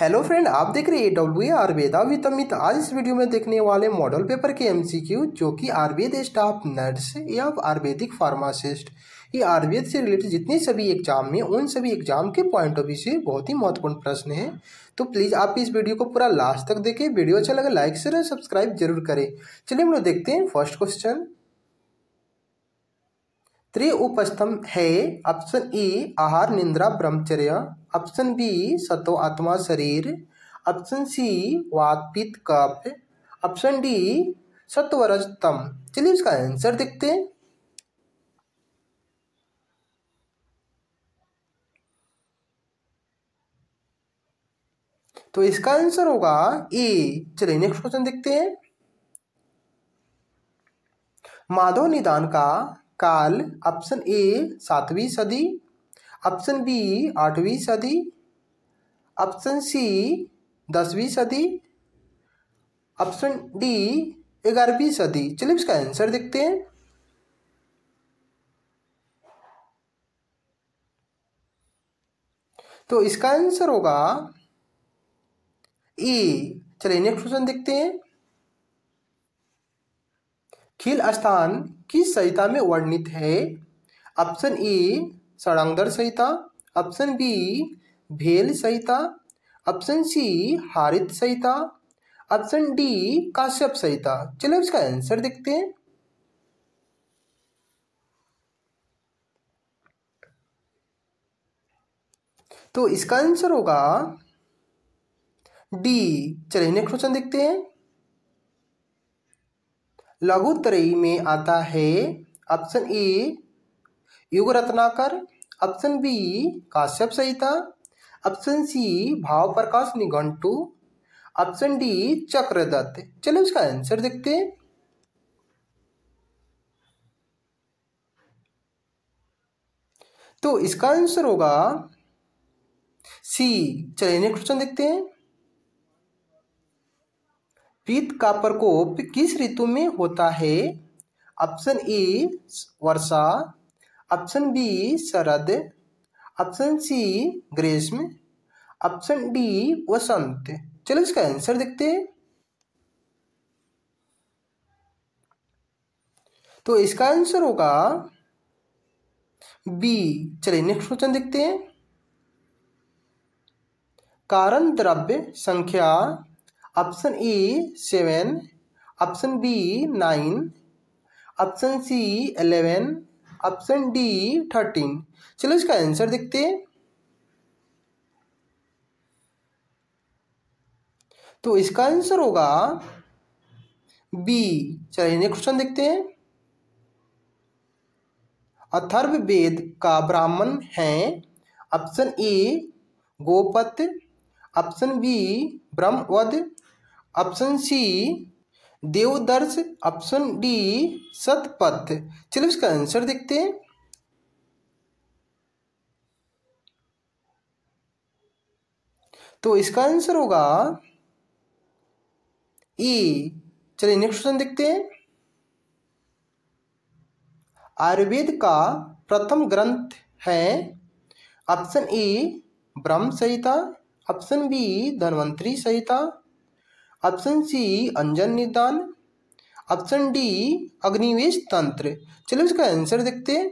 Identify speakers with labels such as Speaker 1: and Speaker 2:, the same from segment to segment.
Speaker 1: Hello friend आप देख रहे हैं W A Ayurveda with Amit आज इस वीडियो में देखने वाले मॉडल पेपर के एमसीक्यू जो कि आयुर्वेद स्टाफ नर्स या आयुर्वेदिक फार्मासिस्ट ये आयुर्वेद से रिलेटेड जितने सभी एग्जाम में उन सभी एग्जाम के पॉइंट ऑफ व्यू से बहुत ही महत्वपूर्ण प्रश्न है तो प्लीज़ आप इस वीडियो को पूरा लास्ट तक देखें वीडियो अच्छा लगे लाइक शेयर सब्सक्राइब जरूर करें चलिए हम लोग देखते हैं फर्स्ट क्वेश्चन त्रि उपस्तम है ऑप्शन ए आहार निंद्रा ब्रह्मचर्य ऑप्शन बी सतो आत्मा शरीर ऑप्शन सी वातपित कप ऑप्शन डी सत्वरजतम चलिए इसका आंसर देखते हैं तो इसका आंसर होगा ए चलिए नेक्स्ट क्वेश्चन देखते हैं माधव निदान का काल ऑप्शन ए सातवीं सदी ऑप्शन बी आठवीं सदी ऑप्शन सी दसवीं सदी ऑप्शन डी ग्यारहवीं सदी चलिए इसका आंसर देखते हैं तो इसका आंसर होगा ई e। चलिए नेक्स्ट क्वेश्चन देखते हैं खिल स्थान किस संहिता में वर्णित है option E e, Sharangdhar Samhita option B Bhel Samhita option C Harit Samhita option D Kashyap Samhita चलो इसका आंसर देखते हैं तो इसका आंसर होगा डी चलिए नेक्स्ट क्वेश्चन देखते हैं लघु तरई में आता है option A Yog Ratnakar option B Kashyap Samhita option C Bhav Prakash निघंटू option D चक्रदत्त चलो इसका आंसर देखते हैं तो इसका आंसर होगा सी चलिए नेक्स्ट क्वेश्चन देखते हैं पीत का प्रकोप किस ऋतु में होता है ऑप्शन ए वर्षा ऑप्शन बी शरद ऑप्शन सी ग्रीष्म ऑप्शन डी वसंत चलो इसका आंसर देखते हैं तो इसका आंसर होगा बी चलिए नेक्स्ट क्वेश्चन देखते हैं कारण द्रव्य संख्या option A seven option B nine option C eleven option D thirteen चलो इसका आंसर देखते हैं तो इसका आंसर होगा बी चलिए नेक्स्ट क्वेश्चन देखते हैं अथर्व वेद का ब्राह्मण है option A Gopath option B ब्रह्मवध option C Devdarsh option D Shatpath चलिए इसका आंसर देखते हैं तो इसका आंसर होगा ई e। चलिए नेक्स्ट क्वेश्चन देखते हैं आयुर्वेद का प्रथम ग्रंथ है option A e, Brahma Samhita option B Dhanvantari Samhita option C Anjan Nidan option D Agnivesh तंत्र चलो इसका आंसर देखते हैं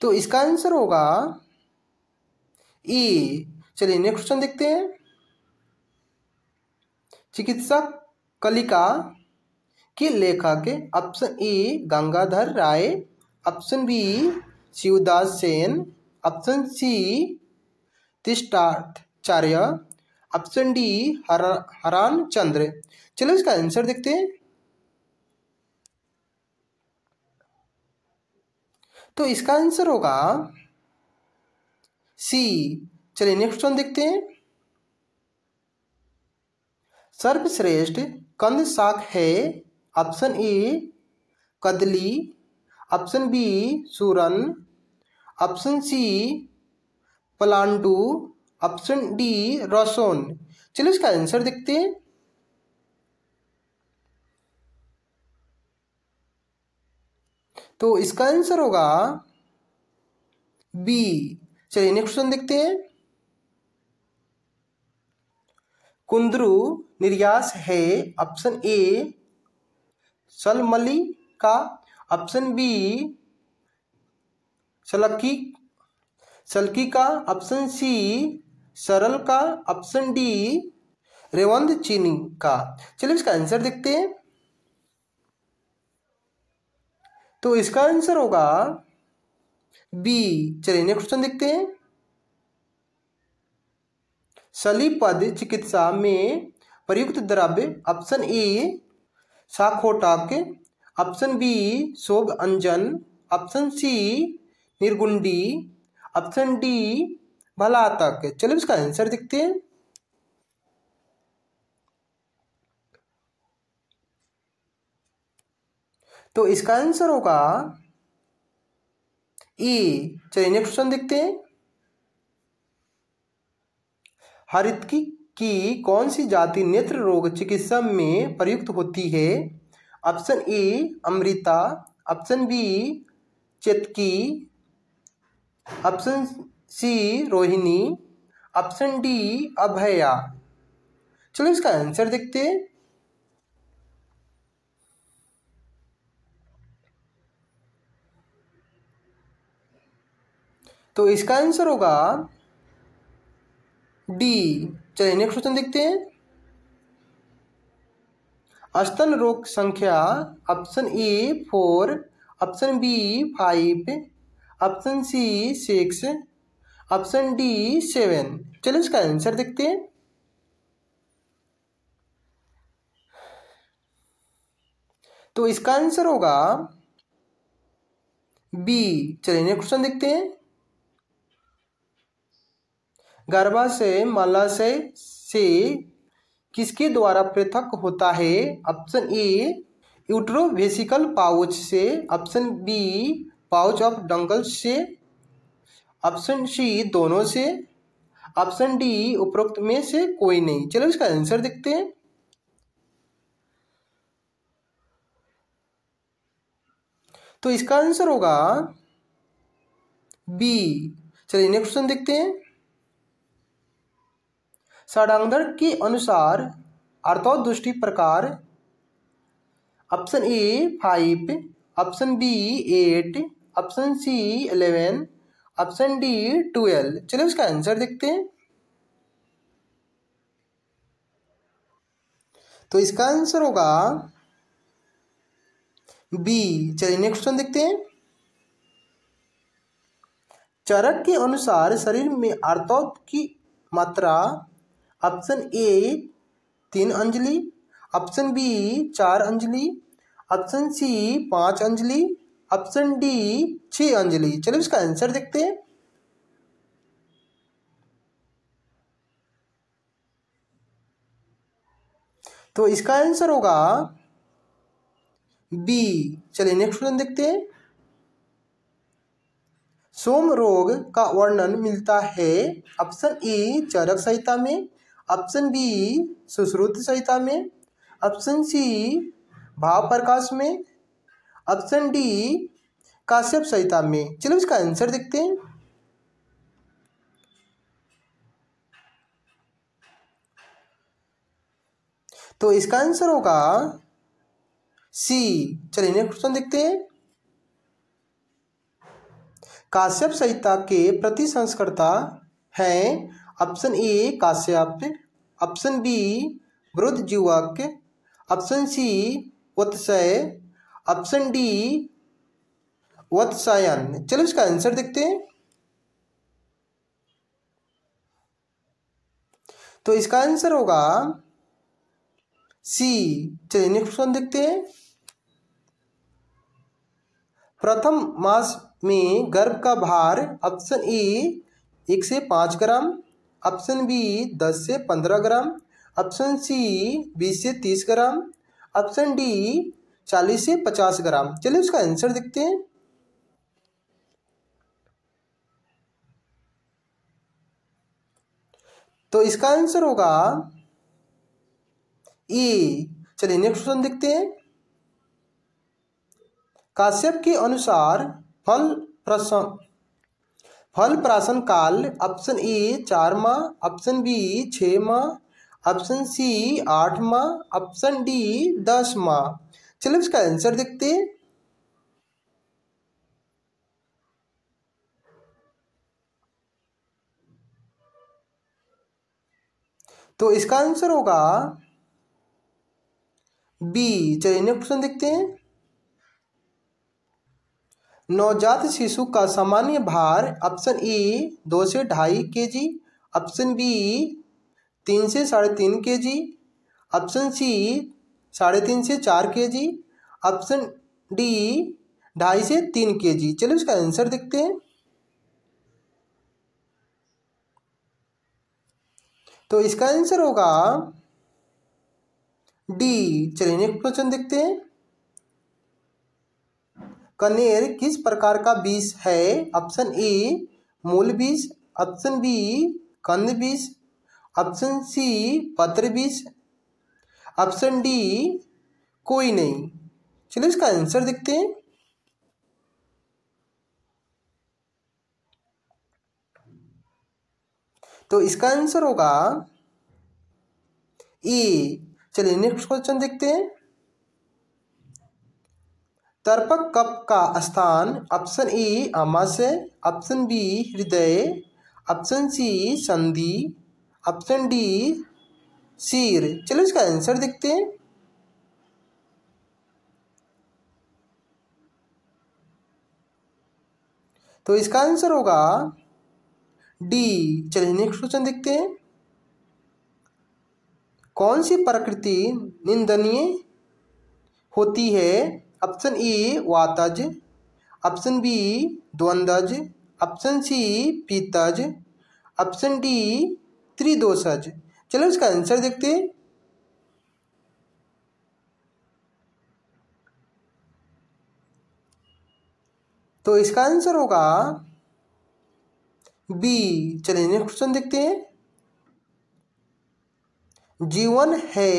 Speaker 1: तो इसका आंसर होगा ई चलिए नेक्स्ट क्वेश्चन देखते हैं चिकित्सा कलिका के लेखक option A Gangadhar Rai option B Shivdas Sen option C Tishtacharya option D Har Haran Chandra चलो इसका आंसर देखते हैं तो इसका आंसर होगा सी चलिए नेक्स्ट क्वेश्चन देखते हैं सर्वश्रेष्ठ कंद शाख है ऑप्शन ए कदली ऑप्शन बी सूरन ऑप्शन सी पलांटू ऑप्शन डी रोसोन चलो इसका आंसर देखते हैं तो इसका आंसर होगा बी चलिए नेक्स्ट क्वेश्चन देखते हैं कुंद्रू निर्यास है ऑप्शन ए सलमली का ऑप्शन बी सलक्की सलकी का ऑप्शन सी सरल का ऑप्शन डी रेवंद चीनी का चलिए इसका आंसर देखते हैं तो इसका आंसर होगा बी चलिए नेक्स्ट क्वेश्चन देखते हैं सलीपद चिकित्सा में प्रयुक्त द्रव्य ऑप्शन ए साखोटाक ऑप्शन बी सोग अंजन ऑप्शन सी निर्गुंडी ऑप्शन डी भला तक चलो इसका आंसर देखते हैं तो इसका आंसर होगा ई चलिए नेक्स्ट क्वेश्चन देखते हैं हरित की, की कौन सी जाति नेत्र रोग चिकित्सा में प्रयुक्त होती है ऑप्शन ए अमृता ऑप्शन बी चेतकी ऑप्शन सी रोहिणी ऑप्शन डी अभया चलो इसका आंसर देखते हैं तो इसका आंसर होगा डी चलिए नेक्स्ट क्वेश्चन देखते हैं स्तन रोग संख्या option A four option B five option C six option D seven चलो इसका आंसर देखते हैं तो इसका आंसर होगा बी चलिए नेक्स्ट क्वेश्चन देखते हैं माला से से किसके द्वारा पृथक होता है ऑप्शन ए यूट्रोवेसिकल पाउच से option B pouch of Douglas से ऑप्शन सी दोनों से ऑप्शन डी उपरोक्त में से कोई नहीं चलो इसका आंसर देखते हैं तो इसका आंसर होगा बी चलिए नेक्स्ट क्वेश्चन देखते हैं षडांगधर के अनुसार अर्थोदृष्टि दृष्टि प्रकार option A five option B eight option C eleven option D twelve चलो उसका आंसर देखते हैं तो इसका आंसर होगा बी चलिए नेक्स्ट क्वेश्चन देखते हैं चरक के अनुसार शरीर में आर्तव की मात्रा ऑप्शन ए तीन अंजलि ऑप्शन बी चार अंजलि ऑप्शन सी पांच अंजलि ऑप्शन डी छी अंजलि चलिए इसका आंसर देखते हैं तो इसका आंसर होगा बी चलिए नेक्स्ट क्वेश्चन देखते हैं सोम रोग का वर्णन मिलता है ऑप्शन ए चरक संहिता में ऑप्शन बी सुश्रुत संहिता में ऑप्शन सी भाव प्रकाश में ऑप्शन डी काश्यप संहिता में चलो इसका आंसर देखते हैं तो इसका आंसर होगा सी चलिए नेक्स्ट क्वेश्चन देखते हैं काश्यप संहिता के प्रति संस्कर्ता हैं option A Kashyap option B Vriddha Jivak option C Utsay option D Vatsyayan चलो इसका आंसर देखते हैं तो इसका आंसर होगा सी चलिए नेक्स्ट क्वेश्चन देखते हैं प्रथम मास में गर्भ का भार ऑप्शन ए एक से पाँच ग्राम ऑप्शन बी दस से पंद्रह ग्राम ऑप्शन सी बीस से तीस ग्राम ऑप्शन डी चालीस से पचास ग्राम चलिए उसका आंसर देखते हैं तो इसका आंसर होगा ई e। चलिए नेक्स्ट क्वेश्चन देखते हैं काश्यप के अनुसार फल प्रसव फल प्राशन काल ऑप्शन ए चार माह ऑप्शन बी छ माह ऑप्शन सी आठ माह ऑप्शन डी दस माह चलिए इसका आंसर देखते हैं तो इसका आंसर होगा बी चलिए नेक्स्ट क्वेश्चन देखते हैं नवजात शिशु का सामान्य भार ऑप्शन ए दो से ढाई के जी ऑप्शन बी तीन से साढ़े तीन के जी ऑप्शन सी साढ़े तीन से चार के जी ऑप्शन डी ढाई से तीन के जी चलो इसका आंसर देखते हैं तो इसका आंसर होगा डी चलिए नेक्स्ट क्वेश्चन देखते हैं कनेर किस प्रकार का बीज है ऑप्शन ए मूल बीज ऑप्शन बी कंद बीज ऑप्शन सी पत्र बीज ऑप्शन डी कोई नहीं चलिए इसका आंसर देखते हैं तो इसका आंसर होगा ई चलिए नेक्स्ट क्वेश्चन देखते हैं तर्पक कप का स्थान ऑप्शन ए आमाशय ऑप्शन बी हृदय ऑप्शन सी संधि ऑप्शन डी शीर चलो इसका आंसर देखते हैं तो इसका आंसर होगा डी चलिए नेक्स्ट क्वेश्चन देखते हैं कौन सी प्रकृति निंदनीय होती है ऑप्शन ए वातज ऑप्शन बी द्वंद्वज ऑप्शन सी पीतज ऑप्शन डी त्रिदोषज चलो इसका आंसर देखते हैं तो इसका आंसर होगा बी चलिए नेक्स्ट क्वेश्चन देखते हैं जीवन है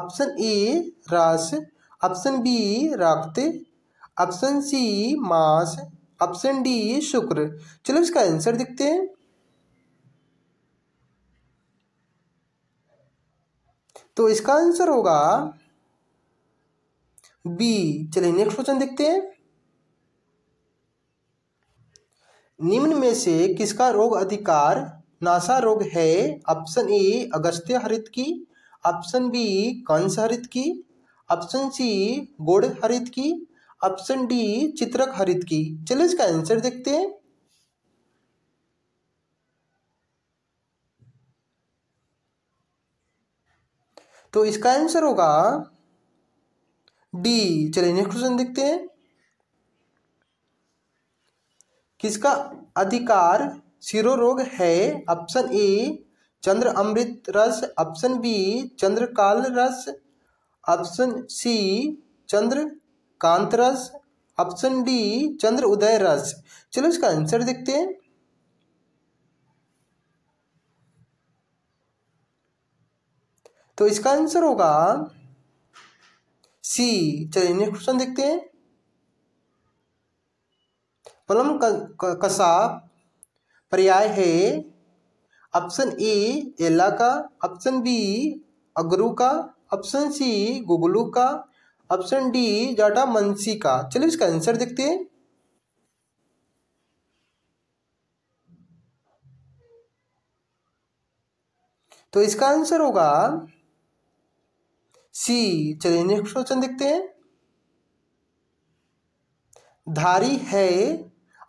Speaker 1: ऑप्शन ए रस ऑप्शन बी रक्त ऑप्शन सी मास ऑप्शन डी शुक्र चलो इसका आंसर देखते हैं तो इसका आंसर होगा बी चलिए नेक्स्ट क्वेश्चन देखते हैं निम्न में से किसका रोग अधिकार नासा रोग है ऑप्शन ए अगस्त्य हरित की ऑप्शन बी कंस हरित की ऑप्शन सी गोड़ हरित की ऑप्शन डी चित्रक हरित की चलिए इसका आंसर देखते हैं तो इसका आंसर होगा डी चलिए नेक्स्ट क्वेश्चन देखते हैं किसका अधिकार सिरो रोग है ऑप्शन ए चंद्र अमृत रस ऑप्शन बी चंद्रकाल रस ऑप्शन सी चंद्र कांत रस ऑप्शन डी चंद्र उदय रस चलो इसका आंसर देखते हैं तो इसका आंसर होगा सी चलिए नेक्स्ट क्वेश्चन देखते हैं पलम कसा पर्याय है ऑप्शन ए एला का ऑप्शन बी अगरू का ऑप्शन सी गुगलू का ऑप्शन डी जाटा मंसी का चलिए इसका आंसर देखते हैं तो इसका आंसर होगा सी चलिए नेक्स्ट क्वेश्चन देखते हैं धारी है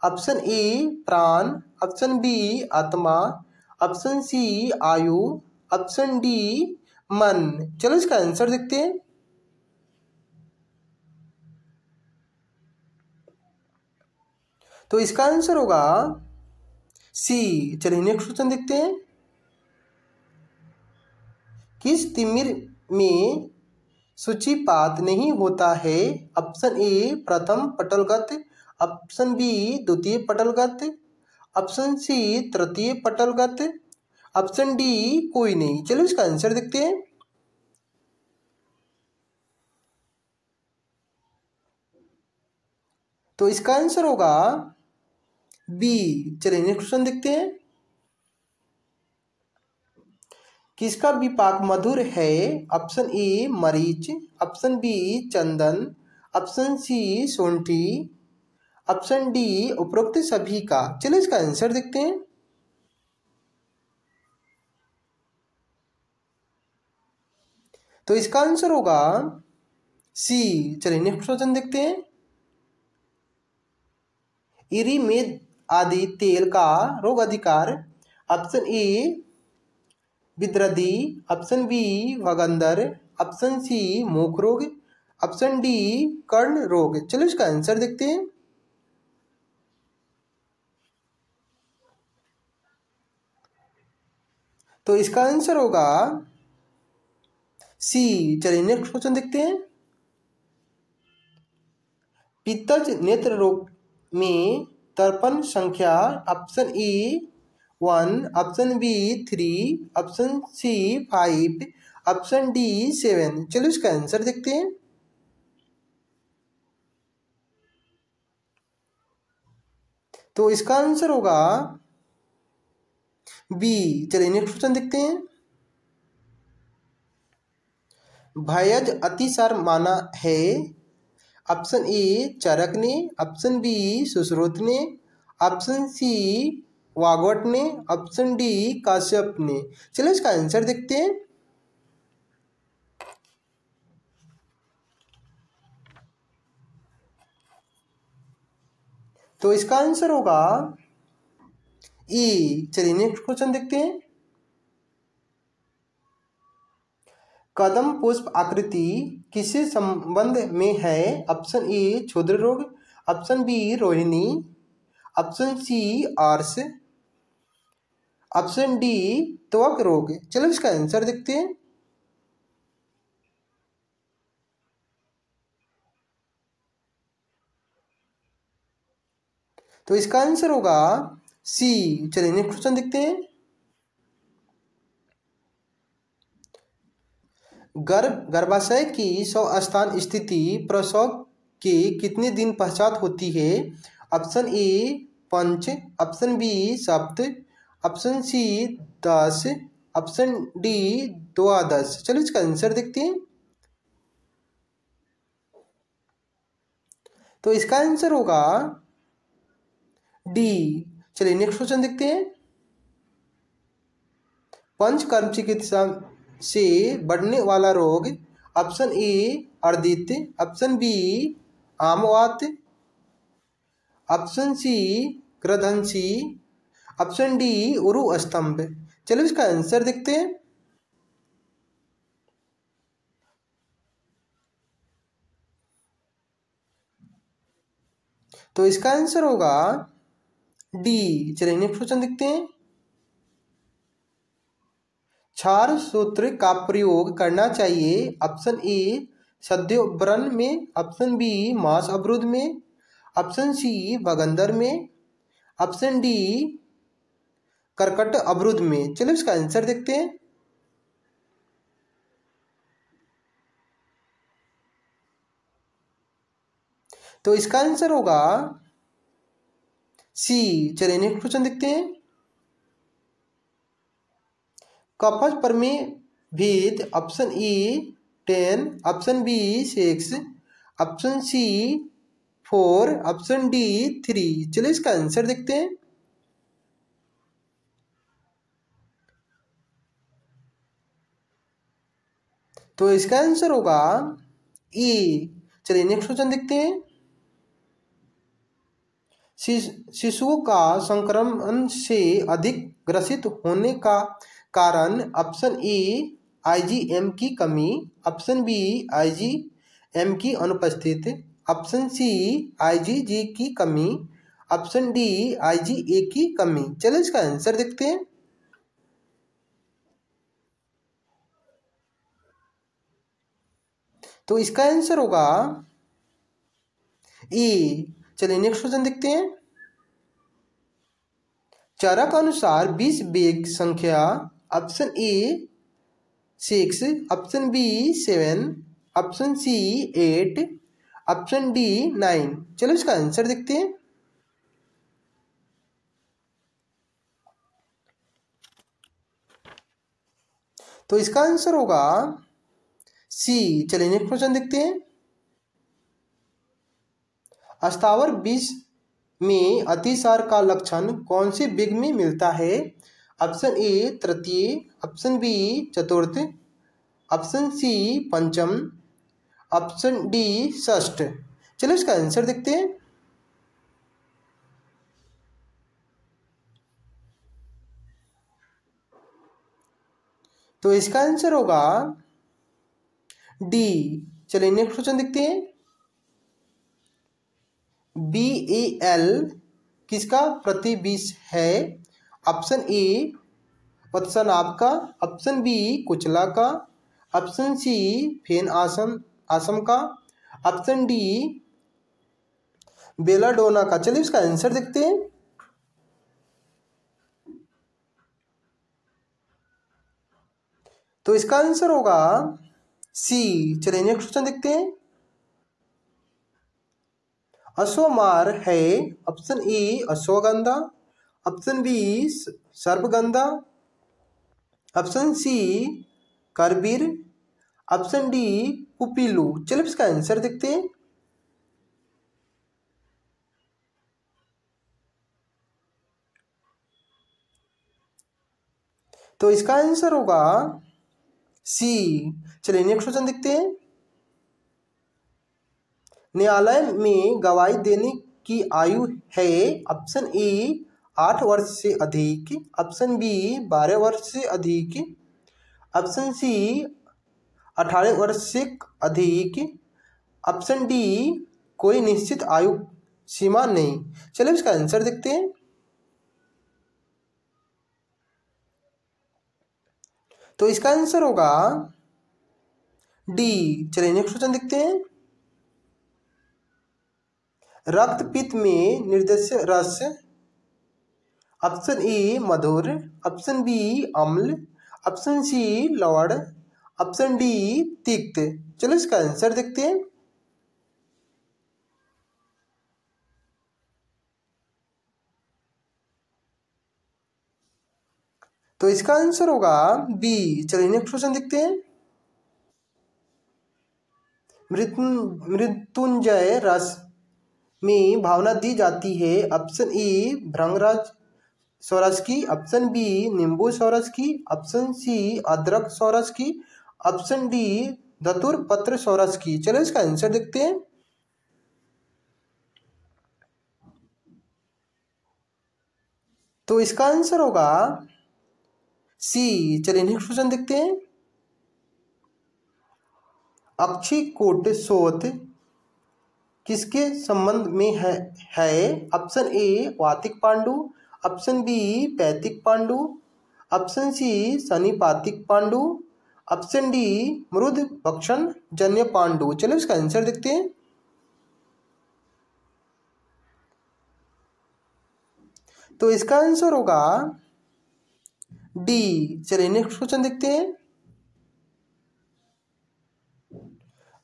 Speaker 1: ऑप्शन ए प्राण ऑप्शन बी आत्मा ऑप्शन सी आयु ऑप्शन डी मन चलो इसका आंसर देखते हैं तो इसका आंसर होगा सी चलिए नेक्स्ट क्वेश्चन देखते हैं किस तिमिर में सूचीपात नहीं होता है ऑप्शन ए प्रथम पटलगत ऑप्शन बी द्वितीय पटलगत ऑप्शन सी तृतीय पटलगत ऑप्शन डी कोई नहीं चलो इसका आंसर देखते हैं तो इसका आंसर होगा बी चलिए नेक्स्ट क्वेश्चन देखते हैं किसका विपाक मधुर है ऑप्शन ए मरीच ऑप्शन बी चंदन ऑप्शन सी सोंठी ऑप्शन डी उपरोक्त सभी का चलिए इसका आंसर देखते हैं तो इसका आंसर होगा सी चलिए नेक्स्ट क्वेश्चन देखते हैं इरी में आदि तेल का रोग अधिकार ऑप्शन ए विद्रदी ऑप्शन बी वगंदर ऑप्शन सी मुख रोग ऑप्शन डी कर्ण रोग चलो इसका आंसर देखते हैं तो इसका आंसर होगा सी चलिए नेक्स्ट क्वेश्चन देखते हैं पित्तज नेत्र रोग में तर्पण संख्या option E one option B three option C five option D seven चलो इसका आंसर देखते हैं तो इसका आंसर होगा बी चलिए नेक्स्ट क्वेश्चन देखते हैं भयज अतिसार माना है ऑप्शन ए चरक ने ऑप्शन बी सुश्रोत ने ऑप्शन सी वागवट ने ऑप्शन डी काश्यप ने चलो इसका आंसर देखते हैं तो इसका आंसर होगा ई e। चलिए नेक्स्ट क्वेश्चन देखते हैं कदम पुष्प आकृति किसी संबंध में है ऑप्शन ए क्षुद्र रोग ऑप्शन बी रोहिणी ऑप्शन सी आर्स ऑप्शन डी त्वक रोग चलो इसका आंसर देखते हैं तो इसका आंसर होगा सी चलिए नेक्स्ट क्वेश्चन देखते हैं गर्भ गर्भाशय की सौ स्थान स्थिति प्रसव के कितने दिन पश्चात होती है ऑप्शन ए पंच ऑप्शन बी सप्त ऑप्शन सी दस ऑप्शन डी द्वादश चलो इसका आंसर देखते हैं तो इसका आंसर होगा डी चलिए नेक्स्ट क्वेश्चन देखते हैं पंचकर्म चिकित्सा से बढ़ने वाला रोग ऑप्शन ए अर्दित ऑप्शन बी आमवात ऑप्शन सी क्रधंसी ऑप्शन डी उरु स्तंभ चलो इसका आंसर देखते हैं तो इसका आंसर होगा डी चलिए नेक्स्ट क्वेश्चन देखते हैं क्षार सूत्र का प्रयोग करना चाहिए ऑप्शन ए सद्य उपरण में ऑप्शन बी मास अवरुद्ध में ऑप्शन सी बगंदर में ऑप्शन डी कर्कट अवरुद्ध में चलिए इसका आंसर देखते हैं तो इसका आंसर होगा सी चलिए नेक्स्ट क्वेश्चन देखते हैं कपज पर में भीत option A ten option B six option C four option D three चलिए इसका आंसर देखते हैं तो इसका आंसर होगा ई e. चलिए नेक्स्ट क्वेश्चन देखते हैं शिशुओं का संक्रमण से अधिक ग्रसित होने का कारण ऑप्शन ए आईजीएम की कमी ऑप्शन बी आईजीएम की अनुपस्थिति ऑप्शन सी आईजीजी की कमी ऑप्शन डी आईजीए की कमी चलिए इसका आंसर देखते हैं तो इसका आंसर होगा ए e. चलिए नेक्स्ट क्वेश्चन देखते हैं चरक अनुसार बीस बेग संख्या option A six option B seven option C eight option D nine चलो इसका आंसर देखते हैं तो इसका आंसर होगा सी चलिए नेक्स्ट क्वेश्चन देखते हैं अस्थावर बीज में अतिसार का लक्षण कौन से बिग में मिलता है ऑप्शन ए तृतीय ऑप्शन बी चतुर्थ ऑप्शन सी पंचम ऑप्शन डी षष्ठ चलो इसका आंसर देखते हैं तो इसका आंसर होगा डी चलिए नेक्स्ट क्वेश्चन देखते हैं बी ए एल किसका बीस है ऑप्शन ए ऑप्शन आपका ऑप्शन बी कुचला का ऑप्शन सी फेन आसम आसम का ऑप्शन डी बेलाडोना का चलिए इसका आंसर देखते हैं तो इसका आंसर होगा सी चलिए नेक्स्ट क्वेश्चन देखते हैं अश्वमार है ऑप्शन ए अश्वगंधा ऑप्शन बी सर्पगंधा ऑप्शन सी करबीर ऑप्शन डी कुपीलू चलिए इसका आंसर देखते हैं तो इसका आंसर होगा सी चलिए नेक्स्ट क्वेश्चन देखते हैं न्यायालय में गवाही देने की आयु है ऑप्शन ए आठ वर्ष से अधिक ऑप्शन बी बारह वर्ष से अधिक ऑप्शन सी अठारह वर्ष से अधिक ऑप्शन डी कोई निश्चित आयु सीमा नहीं चलिए इसका आंसर देखते हैं तो इसका आंसर होगा डी चलिए नेक्स्ट क्वेश्चन देखते हैं रक्त पित्त में निर्देश रस ऑप्शन ए मधुर ऑप्शन बी अम्ल ऑप्शन सी लवड़ ऑप्शन डी तिक्त चलो इसका आंसर देखते हैं तो इसका आंसर होगा बी चलिए नेक्स्ट क्वेश्चन देखते हैं मृत्युंजय रस में भावना दी जाती है ऑप्शन ए भ्रंगराज सौरस की ऑप्शन बी नींबू सौरस की ऑप्शन सी अदरक सौरस की ऑप्शन डी धतुर पत्र सौरस की चलो इसका आंसर देखते हैं तो इसका आंसर होगा सी चलिए नेक्स्ट क्वेश्चन देखते हैं कोट सोत किसके संबंध में है ऑप्शन ए वातिक पांडु ऑप्शन बी पैतिक पांडु ऑप्शन सी सनिपातिक पांडु ऑप्शन डी मृद भक्षण जन्य पांडु चलो इसका आंसर देखते हैं तो इसका आंसर होगा डी चलिए नेक्स्ट क्वेश्चन देखते हैं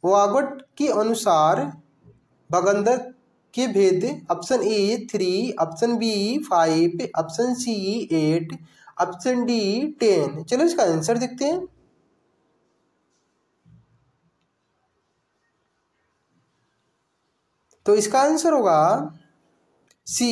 Speaker 1: वागट के अनुसार भगंदर के भेद option A three option B five option C eight option D ten चलो इसका आंसर देखते हैं तो इसका आंसर होगा सी